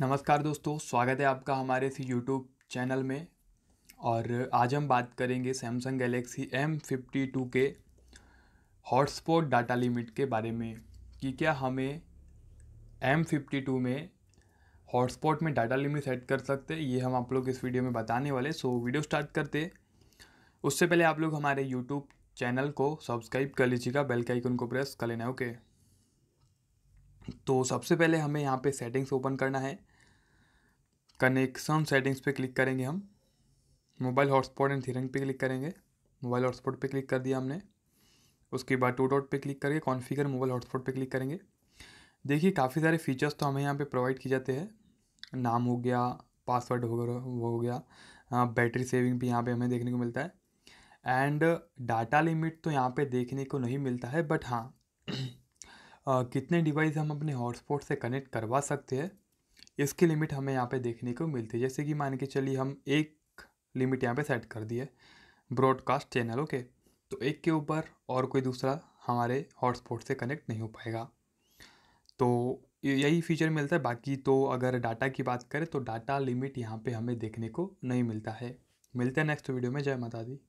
नमस्कार दोस्तों स्वागत है आपका हमारे इस यूट्यूब चैनल में और आज हम बात करेंगे Samsung Galaxy M fifty two के हॉटस्पॉट डाटा लिमिट के बारे में कि क्या हमें एम फिफ्टी टू में हॉटस्पॉट में डाटा लिमिट सेट कर सकते हैं ये हम आप लोग इस वीडियो में बताने वाले सो वीडियो स्टार्ट करते उससे पहले आप लोग हमारे यूट्यूब चैनल को सब्सक्राइब कर लीजिएगा बेल के आइकन को प्रेस कर लेना ओके okay? तो सबसे पहले हमें यहाँ पे सेटिंग्स ओपन करना है कनेक्शन सेटिंग्स पे क्लिक करेंगे हम मोबाइल हॉटस्पॉट एंड थिरंग पे क्लिक करेंगे मोबाइल हॉटस्पॉट पे क्लिक कर दिया हमने उसके बाद टू डॉट पे क्लिक करके कॉन्फ़िगर मोबाइल हॉटस्पॉट पे क्लिक करेंगे देखिए काफ़ी सारे फीचर्स तो हमें यहाँ पे प्रोवाइड किए जाते हैं नाम हो गया पासवर्ड हो गया वो हो गया बैटरी हाँ, सेविंग भी यहाँ पर हमें देखने को मिलता है एंड डाटा लिमिट तो यहाँ पर देखने को नहीं मिलता है बट हाँ कितने डिवाइस हम अपने हॉटस्पॉट से कनेक्ट करवा सकते हैं इसकी लिमिट हमें यहाँ पे देखने को मिलती है जैसे कि मान के चलिए हम एक लिमिट यहाँ पे सेट कर दिए ब्रॉडकास्ट चैनल ओके तो एक के ऊपर और कोई दूसरा हमारे हॉटस्पॉट से कनेक्ट नहीं हो पाएगा तो यही फीचर मिलता है बाकी तो अगर डाटा की बात करें तो डाटा लिमिट यहाँ पे हमें देखने को नहीं मिलता है मिलते हैं नेक्स्ट वीडियो में जय माता दी